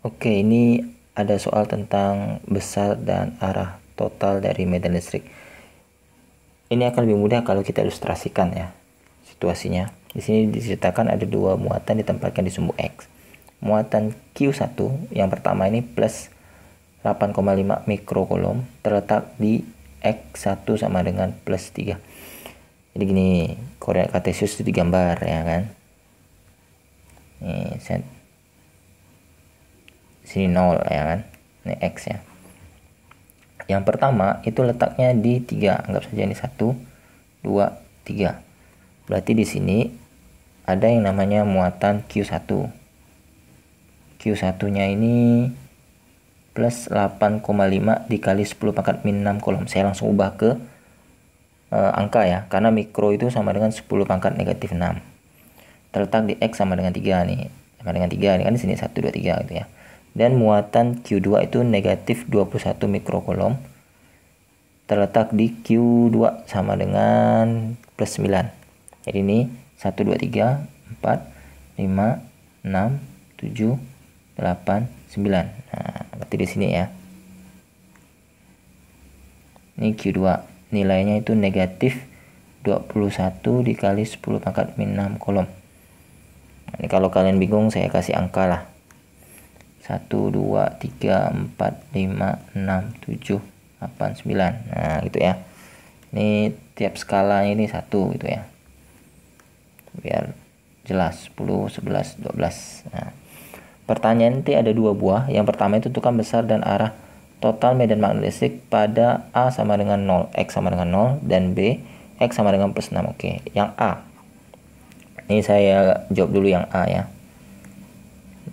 Oke, ini ada soal tentang besar dan arah total dari medan listrik. Ini akan lebih mudah kalau kita ilustrasikan ya situasinya. Di sini diceritakan ada dua muatan ditempatkan di sumbu X. Muatan Q1 yang pertama ini plus 8,5 mikrokolom terletak di X1 sama dengan plus 3. Jadi gini, koordinat kartesius itu digambar ya kan. Nih, sini 0 ya kan ini X ya yang pertama itu letaknya di 3 anggap saja ini 1 2 3 berarti di sini ada yang namanya muatan Q1 Q1 nya ini plus 8,5 dikali 10 pangkat min 6 kolom saya langsung ubah ke uh, angka ya karena mikro itu sama dengan 10 pangkat negatif 6 terletak di X sama dengan 3 nih sama dengan 3 ini kan di sini 1 2 3 gitu ya dan muatan Q2 itu negatif 21 mikrokolom terletak di Q2 sama dengan plus 9 jadi ini 1, 2, 3, 4, 5, 6, 7, 8, 9 nah berarti di sini ya ini Q2 nilainya itu negatif 21 dikali 10 pangkat min 6 kolom nah, ini kalau kalian bingung saya kasih angka lah 1 2 3 4 5 6 7 8 9 nah gitu ya ini tiap skala ini satu gitu ya biar jelas 10 11 12 nah pertanyaan nanti ada dua buah yang pertama itu tukang besar dan arah total medan magnetik pada A sama dengan 0 X sama dengan 0 dan B X sama dengan plus 6 oke yang A ini saya jawab dulu yang A ya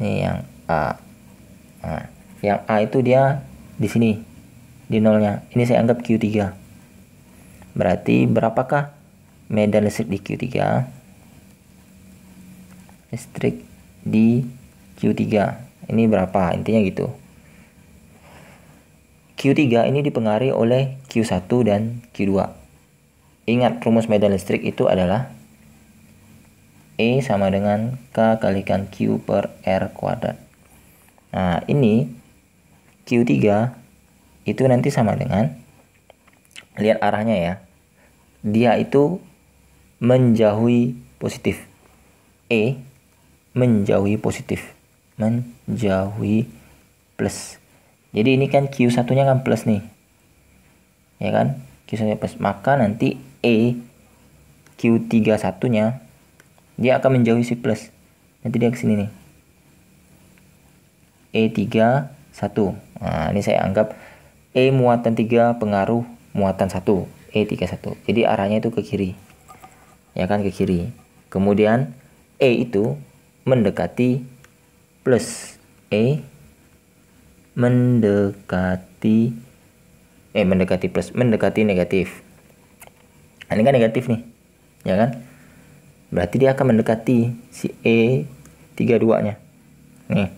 ini yang A Nah, yang A itu dia di sini di nolnya. Ini saya anggap Q3. Berarti berapakah medan listrik di Q3? Listrik di Q3. Ini berapa? Intinya gitu. Q3 ini dipengaruhi oleh Q1 dan Q2. Ingat rumus medan listrik itu adalah E sama dengan K kalikan Q per R kuadrat. Nah, ini Q3 itu nanti sama dengan lihat arahnya ya. Dia itu menjauhi positif. E menjauhi positif. Menjauhi plus. Jadi ini kan Q1-nya kan plus nih. Ya kan? q plus. Maka nanti E q 31 satunya dia akan menjauhi si plus. Nanti dia ke sini nih. E31. Nah, ini saya anggap E muatan 3 pengaruh muatan 1, E31. Jadi arahnya itu ke kiri. Ya kan ke kiri. Kemudian E itu mendekati plus E mendekati eh mendekati plus mendekati negatif. Nah, ini kan negatif nih. Ya kan? Berarti dia akan mendekati si E32-nya. Nih,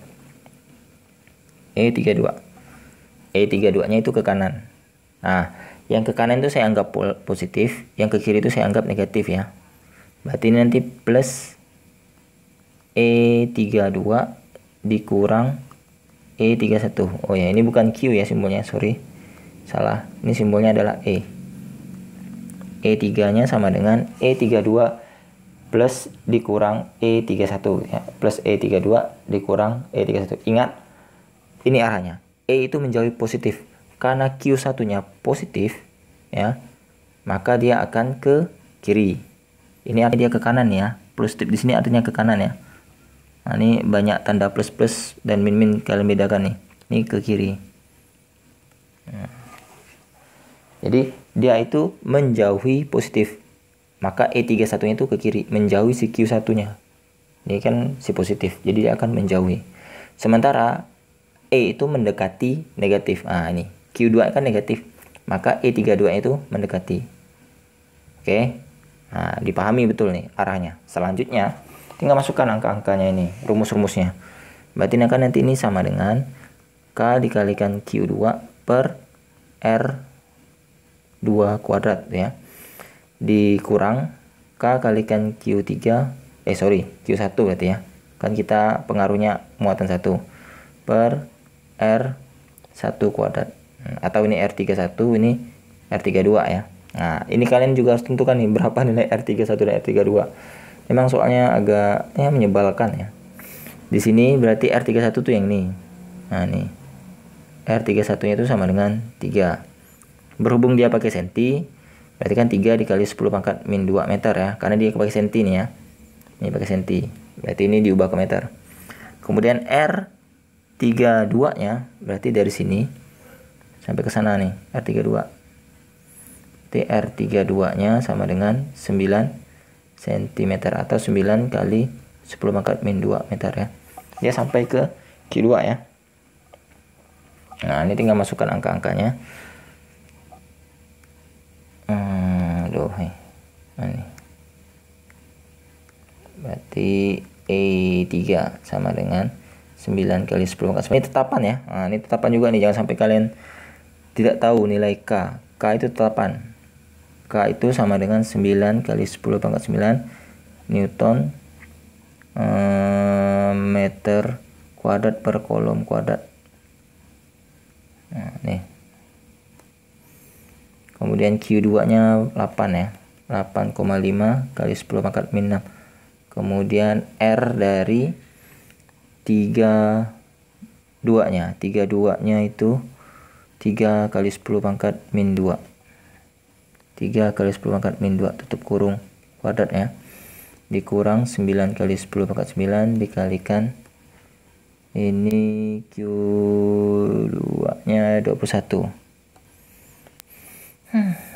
E32 E32-nya itu ke kanan nah yang ke kanan itu saya anggap positif yang ke kiri itu saya anggap negatif ya berarti nanti plus E32 dikurang E31 oh ya ini bukan Q ya simbolnya sorry salah ini simbolnya adalah E E3 nya sama dengan E32 plus dikurang E31 ya. plus E32 dikurang E31 ingat ini arahnya. E itu menjauhi positif. Karena q satunya positif, ya, maka dia akan ke kiri. Ini artinya dia ke kanan ya. Plus tip di sini artinya ke kanan ya. Nah, ini banyak tanda plus-plus dan min-min kalian bedakan nih. Ini ke kiri. Ya. Jadi dia itu menjauhi positif. Maka E31-nya itu ke kiri, menjauhi si Q1-nya. Ini kan si positif, jadi dia akan menjauhi. Sementara E itu mendekati negatif. Ah ini Q2 kan negatif, maka E32 itu mendekati. Oke. Nah, dipahami betul nih arahnya. Selanjutnya tinggal masukkan angka-angkanya ini, rumus-rumusnya. Berarti akan nanti ini sama dengan K dikalikan Q2 per R2 kuadrat ya. Dikurang K kalikan Q3 eh sorry Q1 berarti ya. Kan kita pengaruhnya muatan 1 per R1 kuadrat atau ini R31 ini R32 ya nah ini kalian juga harus tentukan nih berapa nilai R31 dan R32 memang soalnya agak ya menyebalkan ya di sini berarti R31 tuh yang ini nah ini R31 nya itu sama dengan 3 berhubung dia pakai senti berarti kan 3 dikali 10 pangkat min 2 meter ya karena dia pakai senti nih ya ini pakai senti berarti ini diubah ke meter kemudian R 32 nya berarti dari sini sampai ke sana nih R32 tr 32 nya sama dengan 9 cm atau 9 kali 10 pangkat min 2 meter ya dia sampai ke Q2 ya nah ini tinggal masukkan angka-angkanya hmm, ini berarti E3 sama dengan 9 kali 10 pangkat 9 ini tetapan ya nah, ini tetapan juga nih jangan sampai kalian tidak tahu nilai K K itu tetapan K itu sama dengan 9 kali 10 pangkat 9 Newton um, meter kuadrat per kolom kuadrat nah nih kemudian Q2 nya 8 ya 8,5 kali 10 pangkat min 6 kemudian R dari tiga duanya tiga duanya itu tiga kali sepuluh pangkat min dua, tiga kali sepuluh pangkat min dua tutup kurung kuadrat ya dikurang sembilan kali sepuluh pangkat sembilan dikalikan ini Q2 nya hmm,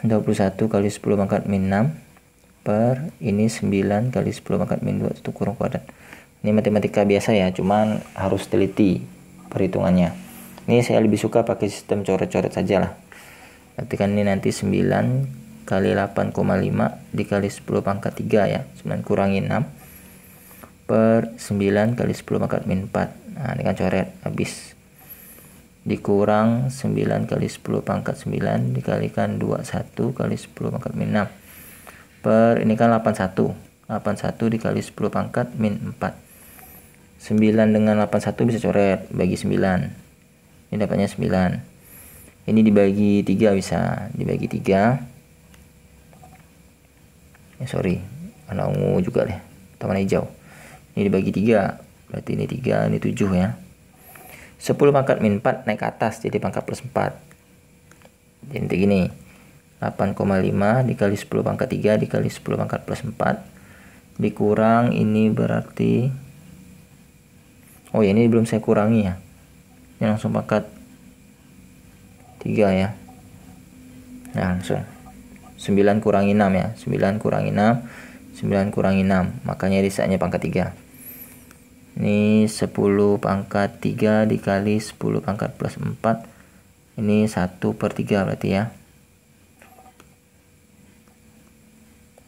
dua puluh satu kali sepuluh pangkat min enam per ini sembilan kali sepuluh pangkat min dua tutup kurung kuadrat ini matematika biasa ya, cuman harus teliti perhitungannya. Ini saya lebih suka pakai sistem coret-coret saja lah. Berarti kan ini nanti 9 kali 8,5 dikali 10 pangkat 3 ya. 9 kurangi 6 per 9 kali 10 pangkat min 4. Nah, ini kan coret habis. Dikurang 9 kali 10 pangkat 9 dikalikan 21 kali 10 pangkat min 6 per ini kan 81. 81 dikali 10 pangkat min 4. 9 dengan 81 bisa coret bagi 9 ini dapatnya 9 ini dibagi 3 bisa dibagi 3 ya eh, sorry anak ungu juga deh teman hijau ini dibagi 3 berarti ini 3 ini 7 ya 10 pangkat min 4 naik ke atas jadi pangkat plus 4 jadi gini 8,5 dikali 10 pangkat 3 dikali 10 pangkat plus 4 dikurang ini berarti oh ya ini belum saya kurangi ya ini langsung pakat 3 ya nah langsung 9 kurangi 6 ya 9 kurangi 6 9 kurangi 6 makanya risetnya pangkat 3 ini 10 pangkat 3 dikali 10 pangkat plus 4 ini 1 per 3 berarti ya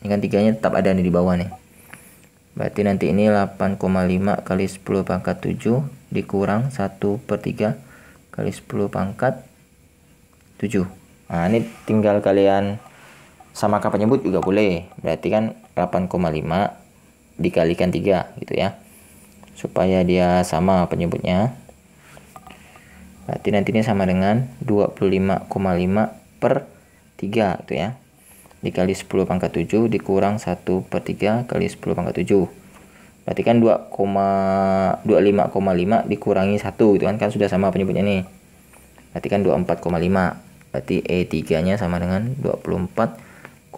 ini kan 3 nya tetap ada nih di bawah nih berarti nanti ini 8,5 kali 10 pangkat 7 dikurang 1 per 3 kali 10 pangkat 7 nah ini tinggal kalian sama kapan penyebut juga boleh berarti kan 8,5 dikalikan 3 gitu ya supaya dia sama penyebutnya berarti nanti ini sama dengan 25,5 per 3 gitu ya dikali 10 pangkat 7 dikurang 1 per 3 kali 10 pangkat 7 berarti kan 2,25,5 dikurangi 1 gitu kan kan sudah sama penyebutnya nih berarti kan 24,5 berarti E3 nya sama dengan 24,5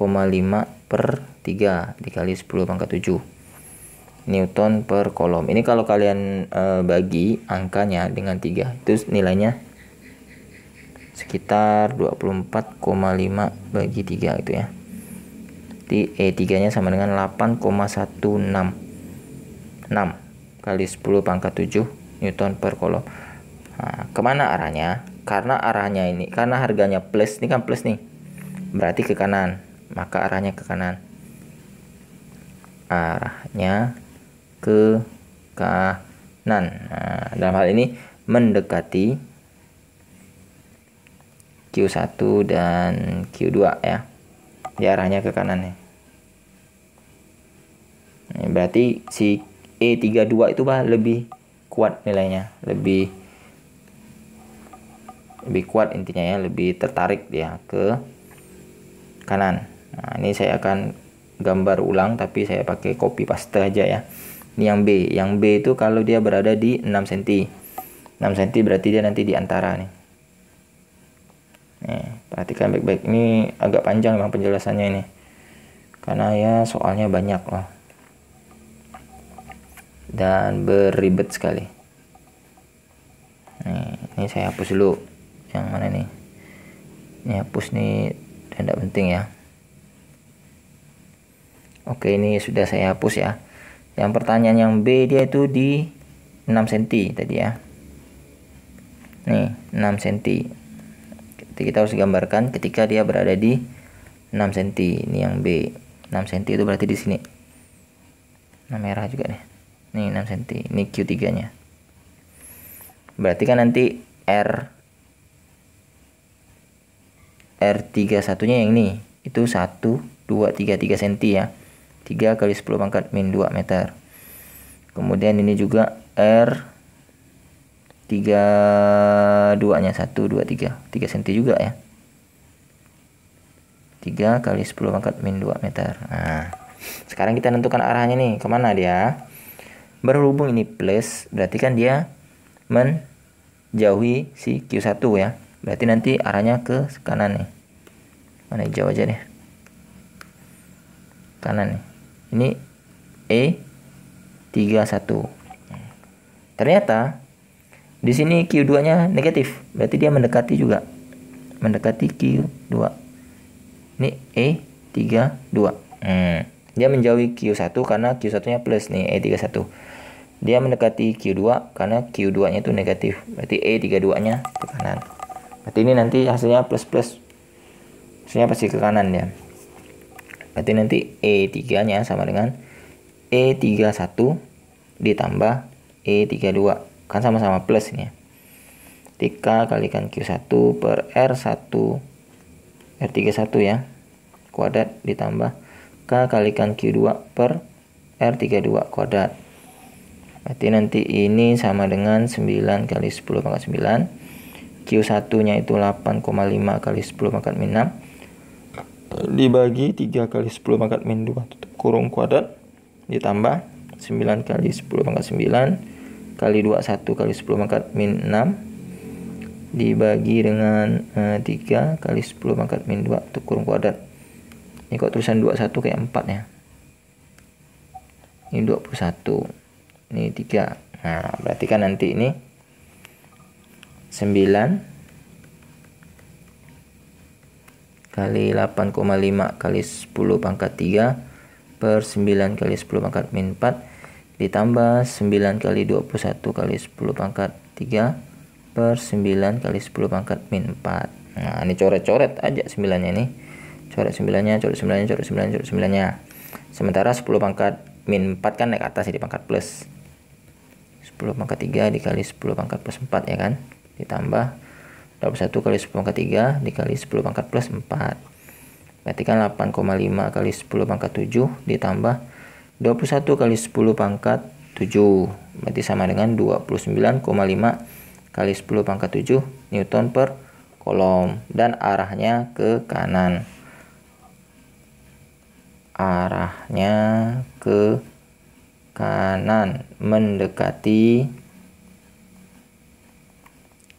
per 3 dikali 10 pangkat 7 Newton per kolom ini kalau kalian e, bagi angkanya dengan 3 itu nilainya sekitar 24,5 bagi 3 gitu ya Berarti E3-nya sama dengan 8,166 kali 10 pangkat 7 Newton per kolom. Nah, kemana arahnya? Karena arahnya ini, karena harganya plus, ini kan plus nih. Berarti ke kanan, maka arahnya ke kanan. Arahnya ke kanan. Nah, dalam hal ini mendekati Q1 dan Q2 ya arahnya ke kanan nih. Ya, nah, berarti si E32 itu bah lebih kuat nilainya, lebih lebih kuat intinya ya, lebih tertarik dia ke kanan. Nah, ini saya akan gambar ulang tapi saya pakai copy paste aja ya. Ini yang B, yang B itu kalau dia berada di 6 cm. 6 cm berarti dia nanti di antara nih. Nih, perhatikan baik-baik ini agak panjang memang penjelasannya ini. Karena ya soalnya banyak loh. Dan beribet sekali. Nih, ini saya hapus dulu. Yang mana nih? Ini hapus nih tidak penting ya. Oke, ini sudah saya hapus ya. Yang pertanyaan yang B dia itu di 6 cm tadi ya. Nih, 6 cm. Jadi kita harus gambarkan ketika dia berada di 6 cm. Ini yang B. 6 cm itu berarti di sini. Nah, merah juga nih. Ini 6 cm. Ini Q3-nya. Berarti kan nanti R R31-nya yang ini. Itu 1 2 3 3 cm ya. 3 kali 10 pangkat min 2 meter. Kemudian ini juga R tiga duanya satu dua tiga tiga senti juga ya tiga kali sepuluh pangkat min dua meter nah sekarang kita tentukan arahnya nih kemana dia berhubung ini plus berarti kan dia menjauhi si Q1 ya berarti nanti arahnya ke kanan nih mana hijau aja deh kanan nih ini E 31 ternyata di sini Q2-nya negatif, berarti dia mendekati juga. Mendekati Q2. Ini E32. Hmm. Dia menjauhi Q1 karena Q1-nya plus nih E31. Dia mendekati Q2 karena Q2-nya itu negatif. Berarti E32-nya ke kanan. Berarti ini nanti hasilnya plus-plus. Hasilnya pasti ke kanan ya. Berarti nanti E3-nya sama dengan E31 ditambah E32 kan sama-sama plus nih ya. 3 kalikan Q1 per R1 R31 ya kuadrat ditambah K kalikan Q2 per R32 kuadrat berarti nanti ini sama dengan 9 kali 10 pangkat 9 Q1 nya itu 8,5 kali 10 pangkat min 6 dibagi 3 kali 10 pangkat min 2 tutup kurung kuadrat ditambah 9 kali 10 pangkat 9 kali 2 1 kali 10 pangkat min 6 dibagi dengan e, eh, 3 kali 10 pangkat min 2 untuk kurung kuadrat ini kok tulisan 21 kayak 4 ya ini 21 ini 3 nah berarti kan nanti ini 9 kali 8,5 kali 10 pangkat 3 per 9 kali 10 pangkat min 4 ditambah 9 kali 21 kali 10 pangkat 3 per 9 kali 10 pangkat min 4 nah ini coret-coret aja 9 nya nih coret 9 nya coret 9 nya coret 9 nya coret 9 nya sementara 10 pangkat min 4 kan naik atas jadi pangkat plus 10 pangkat 3 dikali 10 pangkat plus 4 ya kan ditambah 21 kali 10 pangkat 3 dikali 10 pangkat plus 4 berarti kan 8,5 kali 10 pangkat 7 ditambah 21 kali 10 pangkat 7 berarti sama dengan 29,5 kali 10 pangkat 7 Newton per kolom dan arahnya ke kanan arahnya ke kanan mendekati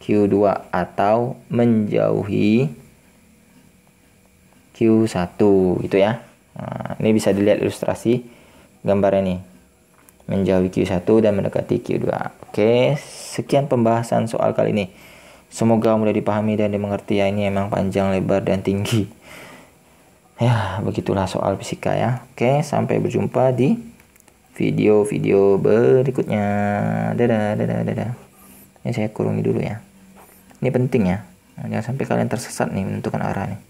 Q2 atau menjauhi Q1 gitu ya nah, ini bisa dilihat ilustrasi gambar ini menjauhi Q1 dan mendekati Q2 oke sekian pembahasan soal kali ini semoga mudah dipahami dan dimengerti ya ini emang panjang lebar dan tinggi ya begitulah soal fisika ya oke sampai berjumpa di video-video berikutnya dadah dadah dadah ini saya kurungi dulu ya ini penting ya jangan sampai kalian tersesat nih menentukan arah nih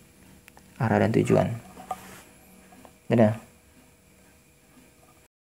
arah dan tujuan dadah